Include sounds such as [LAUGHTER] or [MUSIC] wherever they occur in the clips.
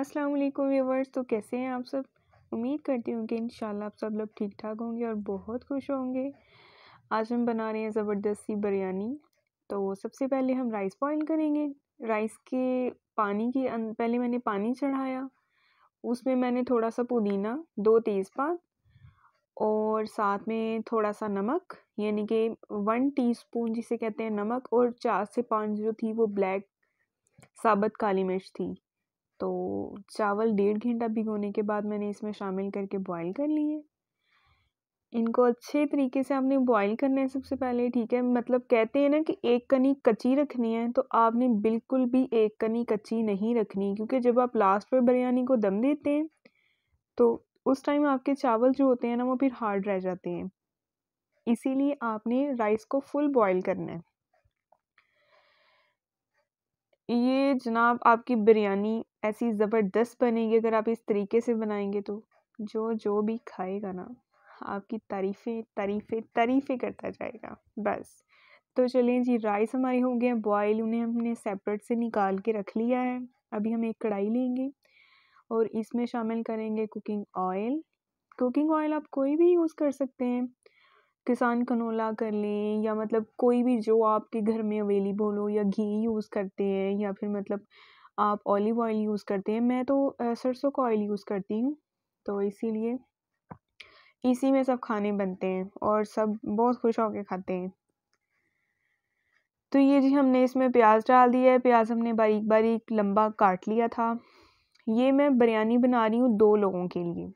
अस्सलाम वालेकुम व्यूवर्स तो कैसे हैं आप सब उम्मीद करती हूँ कि इन आप सब लोग ठीक ठाक होंगे और बहुत खुश होंगे आज हम बना रहे हैं ज़बरदस्त सी बिरयानी तो सबसे पहले हम राइस बॉइल करेंगे राइस के पानी के अं-, पहले मैंने पानी चढ़ाया उसमें मैंने थोड़ा सा पुदीना दो तेज़पात और साथ में थोड़ा सा नमक यानी कि वन टीस्पून जिसे कहते हैं नमक और चार से पाँच जो थी वो ब्लैक साबत काली मिर्च थी तो चावल डेढ़ घंटा भिगोने के बाद मैंने इसमें शामिल करके बॉईल कर लिए इनको अच्छे तरीके से आपने बॉईल करना है सबसे पहले ठीक है मतलब कहते हैं ना कि एक कनी कच्ची रखनी है तो आपने बिल्कुल भी एक कनी कच्ची नहीं रखनी क्योंकि जब आप लास्ट पर बिरयानी को दम देते हैं तो उस टाइम आपके चावल जो होते हैं ना वो फिर हार्ड रह जाते हैं इसीलिए आपने राइस को फुल बॉईल करना है ये जनाब आपकी बिरयानी ऐसी ज़बरदस्त बनेगी अगर आप इस तरीके से बनाएंगे तो जो जो भी खाएगा ना आपकी तारीफ़ें तारीफ़ें तारीफ़ें करता जाएगा बस तो चलिए जी राइस हमारे हो गए हैं बॉयल उन्हें हमने सेपरेट से निकाल के रख लिया है अभी हम एक कढ़ाई लेंगे और इसमें शामिल करेंगे कुकिंग ऑयल कुकिंग ऑयल आप कोई भी यूज़ कर सकते हैं किसान कनोला कर लें या मतलब कोई भी जो आपके घर में अवेलेबल हो या घी यूज़ करते हैं या फिर मतलब आप ऑलिव ऑयल यूज़ करते हैं मैं तो सरसों का ऑयल यूज़ करती हूँ तो इसीलिए इसी में सब खाने बनते हैं और सब बहुत खुश होकर खाते हैं तो ये जी हमने इसमें प्याज डाल दिया है प्याज हमने बारीक बारीक लंबा काट लिया था ये मैं बिरयानी बना रही हूँ दो लोगों के लिए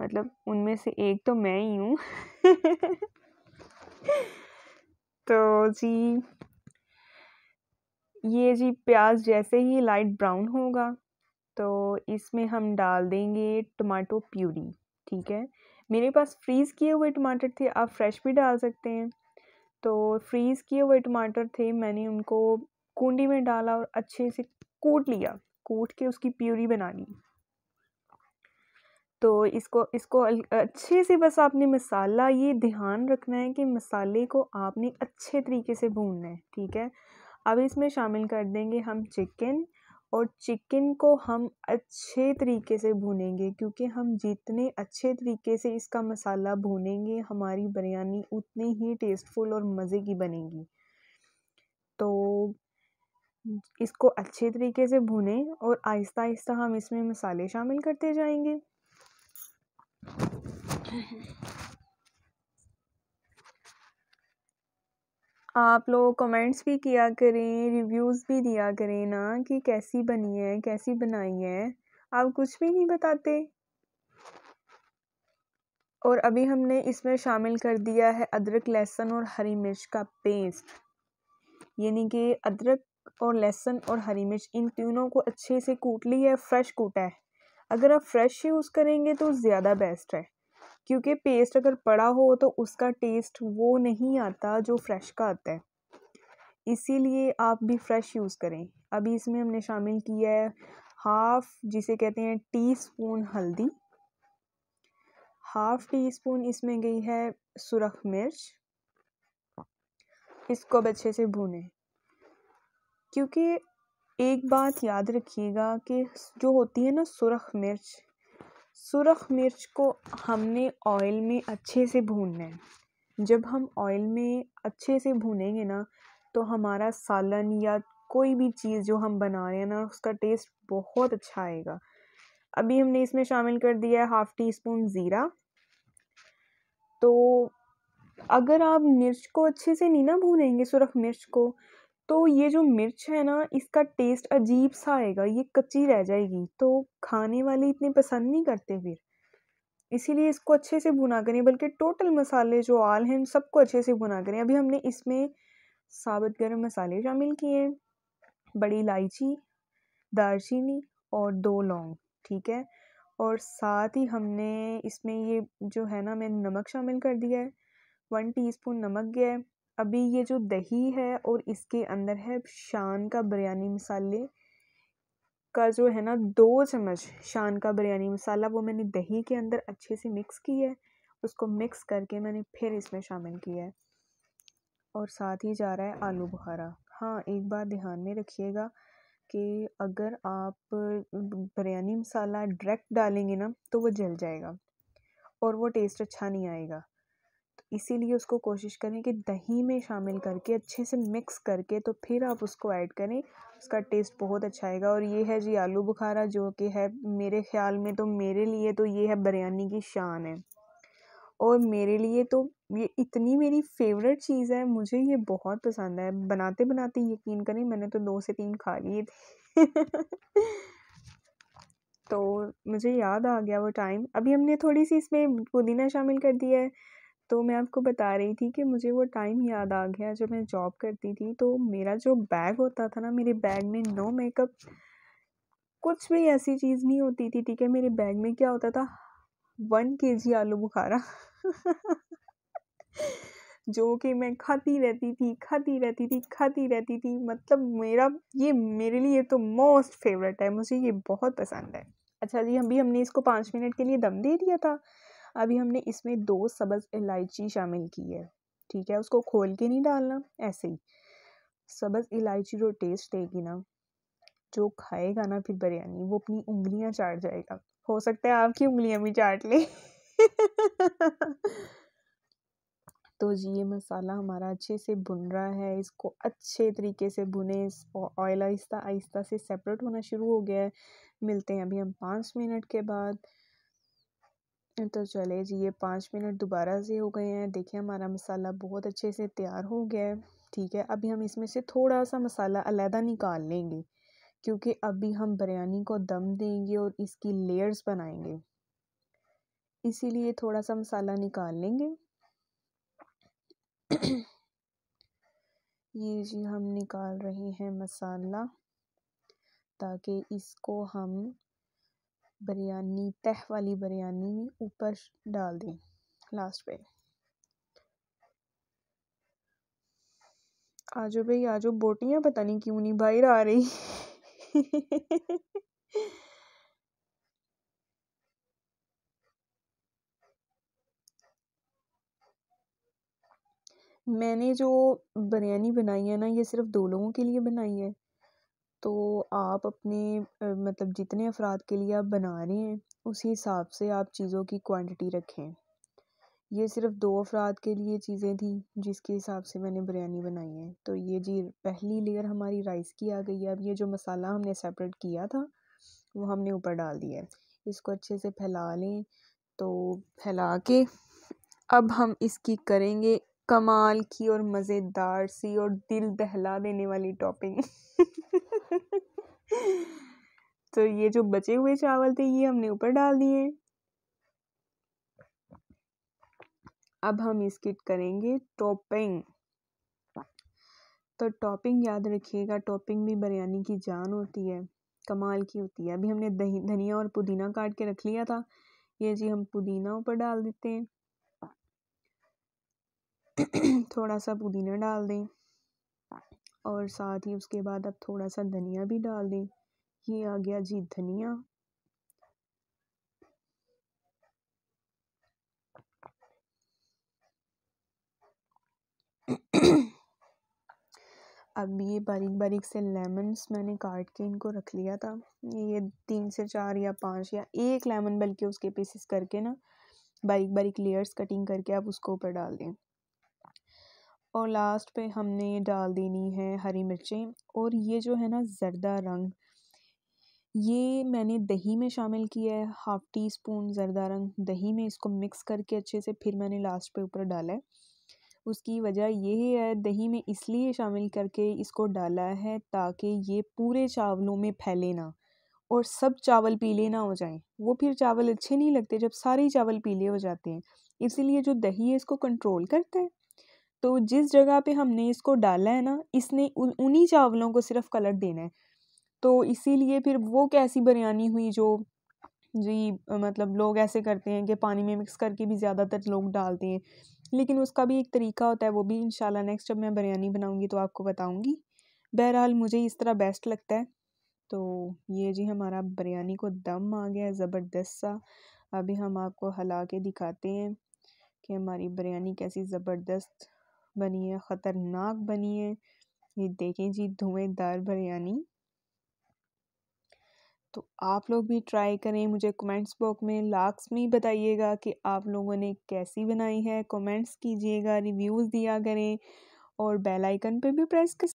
मतलब उनमें से एक तो मैं ही हूँ [LAUGHS] तो जी ये जी प्याज जैसे ही लाइट ब्राउन होगा तो इसमें हम डाल देंगे टमाटो प्यूरी ठीक है मेरे पास फ्रीज़ किए हुए टमाटर थे आप फ्रेश भी डाल सकते हैं तो फ्रीज़ किए हुए टमाटर थे मैंने उनको कुंडी में डाला और अच्छे से कूट लिया कूट के उसकी प्यूरी बना ली तो इसको इसको अच्छे से बस आपने मसाला ये ध्यान रखना है कि मसाले को आपने अच्छे तरीके से भूनना है ठीक है अब इसमें शामिल कर देंगे हम चिकन और चिकन को हम अच्छे तरीके से भूनेंगे क्योंकि हम जितने अच्छे तरीके से इसका मसाला भूनेंगे हमारी बिरयानी उतनी ही टेस्टफुल और मज़े की बनेगी तो इसको अच्छे तरीके से भुने और आहिस्ता आहिस्ता हम इसमें मसाले शामिल करते जाएंगे आप लोग कमेंट्स भी किया करें रिव्यूज़ भी दिया करें ना कि कैसी बनी है कैसी बनाई है आप कुछ भी नहीं बताते और अभी हमने इसमें शामिल कर दिया है अदरक लहसुन और हरी मिर्च का पेस्ट यानी कि अदरक और लहसुन और हरी मिर्च इन तीनों को अच्छे से कूट ली है फ्रेश कूटा है अगर आप फ्रेश यूज़ करेंगे तो ज़्यादा बेस्ट है क्योंकि पेस्ट अगर पड़ा हो तो उसका टेस्ट वो नहीं आता जो फ्रेश का आता है इसीलिए आप भी फ्रेश यूज़ करें अभी इसमें हमने शामिल किया है हाफ़ जिसे कहते हैं टी स्पून हल्दी हाफ़ टी स्पून इसमें गई है सुरख मिर्च इसको अब अच्छे से भूनें क्योंकि एक बात याद रखिएगा कि जो होती है ना सुरख मिर्च सुरख मिर्च को हमने ऑयल में अच्छे से भूनना है जब हम ऑयल में अच्छे से भूनेंगे ना तो हमारा सालन या कोई भी चीज़ जो हम बना रहे हैं ना उसका टेस्ट बहुत अच्छा आएगा अभी हमने इसमें शामिल कर दिया है हाफ़ टी स्पून ज़ीरा तो अगर आप मिर्च को अच्छे से नहीं ना भूनेंगे सुरख मिर्च को तो ये जो मिर्च है ना इसका टेस्ट अजीब सा आएगा ये कच्ची रह जाएगी तो खाने वाले इतने पसंद नहीं करते फिर इसीलिए इसको अच्छे से भुना करें बल्कि टोटल मसाले जो आल हैं सबको अच्छे से भुना करें अभी हमने इसमें साबुत गर्म मसाले शामिल किए हैं बड़ी इलायची दालचीनी और दो लौंग ठीक है और साथ ही हमने इसमें ये जो है ना मैंने नमक शामिल कर दिया है वन टीस्पून नमक गया है अभी ये जो दही है और इसके अंदर है शान का बिरयानी मसाले का जो है ना दो चम्मच शान का बिरयानी मसाला वो मैंने दही के अंदर अच्छे से मिक्स की है उसको मिक्स करके मैंने फिर इसमें शामिल किया है और साथ ही जा रहा है आलू बुखारा हाँ एक बात ध्यान में रखिएगा कि अगर आप बिरयानी मसाला डायरेक्ट डालेंगे ना तो वो जल जाएगा और वो टेस्ट अच्छा नहीं आएगा इसीलिए उसको कोशिश करें कि दही में शामिल करके अच्छे से मिक्स करके तो फिर आप उसको ऐड करें उसका टेस्ट बहुत अच्छा आएगा और ये है जी आलू बुखारा जो कि है मेरे ख्याल में तो मेरे लिए तो ये है बिरयानी की शान है और मेरे लिए तो ये इतनी मेरी फेवरेट चीज़ है मुझे ये बहुत पसंद है बनाते बनाते यकीन करें मैंने तो दो से तीन खा लिए थे [LAUGHS] तो मुझे याद आ गया वो टाइम अभी हमने थोड़ी सी इसमें पुदीना शामिल कर दिया है तो मैं आपको बता रही थी कि मुझे वो टाइम याद आ गया जब मैं जॉब करती थी तो मेरा जो बैग होता था ना मेरे बैग में नो मेकअप कुछ भी ऐसी चीज़ नहीं होती थी ठीक है मेरे बैग में क्या होता था वन के जी आलू बुखारा [LAUGHS] जो कि मैं खाती रहती थी खाती रहती थी खाती रहती थी मतलब मेरा ये मेरे लिए तो मोस्ट फेवरेट है मुझे ये बहुत पसंद है अच्छा जी अभी हमने इसको पाँच मिनट के लिए दम दे दिया था अभी हमने इसमें दो सब्ज़ इलायची शामिल की है ठीक है उसको खोल के नहीं डालना ऐसे ही सब्ज़ इलायची जो टेस्ट देगी ना जो खाएगा ना फिर बिरयानी वो अपनी उंगलियां चाट जाएगा हो सकता है आपकी उंगलियां भी चाट ले [LAUGHS] तो जी ये मसाला हमारा अच्छे से भुन रहा है इसको अच्छे तरीके से भुने ऑयल आहिस्ता आहिस्ता से सेपरेट होना शुरू हो गया है मिलते हैं अभी हम पाँच मिनट के बाद तो चले जी ये पाँच मिनट दोबारा से हो गए हैं देखिए हमारा मसाला बहुत अच्छे से तैयार हो गया है ठीक है अभी हम इसमें से थोड़ा सा मसाला अलहदा निकाल लेंगे क्योंकि अभी हम बिरयानी को दम देंगे और इसकी लेयर्स बनाएंगे इसीलिए थोड़ा सा मसाला निकाल लेंगे ये जी हम निकाल रहे हैं मसाला ताकि इसको हम बिरयानी तह वाली बिरयानी ऊपर डाल दें लास्ट पे आज भाई आज जाओ बोटियाँ पता नहीं क्यों नहीं बाहर आ रही मैंने जो बिरयानी बनाई है ना ये सिर्फ दो लोगों के लिए बनाई है तो आप अपने मतलब जितने अफराद के लिए आप बना रहे हैं उसी हिसाब से आप चीज़ों की क्वांटिटी रखें ये सिर्फ़ दो अफराद के लिए चीज़ें थी जिसके हिसाब से मैंने बिरयानी बनाई है तो ये जी पहली लेयर हमारी राइस की आ गई है अब ये जो मसाला हमने सेपरेट किया था वो हमने ऊपर डाल दिया है इसको अच्छे से फैला लें तो फैला के अब हम इसकी करेंगे कमाल की और मज़ेदार सी और दिल दहला देने वाली टॉपिंग [LAUGHS] [LAUGHS] तो ये जो बचे हुए चावल थे ये हमने ऊपर डाल दिए अब हम इसकी करेंगे टॉपिंग तो टॉपिंग याद रखिएगा टॉपिंग भी बिरयानी की जान होती है कमाल की होती है अभी हमने दही धनिया और पुदीना काट के रख लिया था ये जी हम पुदीना ऊपर डाल देते हैं [CLEARS THROAT] थोड़ा सा पुदीना डाल दें और साथ ही उसके बाद आप थोड़ा सा धनिया भी डाल दें ये आ गया जी धनिया अब ये बारीक बारीक से लेमन्स मैंने काट के इनको रख लिया था ये तीन से चार या पाँच या एक लेमन बल्कि उसके पीसेस करके ना बारीक बारीक लेयर्स कटिंग करके आप उसको ऊपर डाल दें और लास्ट पे हमने डाल देनी है हरी मिर्चें और ये जो है ना ज़रदा रंग ये मैंने दही में शामिल किया है हाफ़ टी स्पून ज़रदा रंग दही में इसको मिक्स करके अच्छे से फिर मैंने लास्ट पे ऊपर डाला है उसकी वजह ये है दही में इसलिए शामिल करके इसको डाला है ताकि ये पूरे चावलों में फैले ना और सब चावल पीले ना हो जाएं वो फिर चावल अच्छे नहीं लगते जब सारे चावल पीले हो जाते हैं इसीलिए जो दही है इसको कंट्रोल करता है तो जिस जगह पे हमने इसको डाला है ना इसने उन्हीं चावलों को सिर्फ कलर देना है तो इसीलिए फिर वो कैसी बिरयानी हुई जो जी मतलब लोग ऐसे करते हैं कि पानी में मिक्स करके भी ज़्यादातर लोग डालते हैं लेकिन उसका भी एक तरीका होता है वो भी इन नेक्स्ट जब मैं बिरयानी बनाऊंगी तो आपको बताऊंगी बहरहाल मुझे इस तरह बेस्ट लगता है तो ये जी हमारा बिरयानी को दम आ गया है ज़बरदस्त सा अभी हम आपको हला के दिखाते हैं कि हमारी बिरयानी कैसी ज़बरदस्त बनी है ख़तरनाक बनी है ये देखें जी धुएंदार बिरयानी तो आप लोग भी ट्राई करें मुझे कमेंट्स बॉक्स में लाक्स में बताइएगा कि आप लोगों ने कैसी बनाई है कमेंट्स कीजिएगा रिव्यूज़ दिया करें और बेल आइकन पे भी प्रेस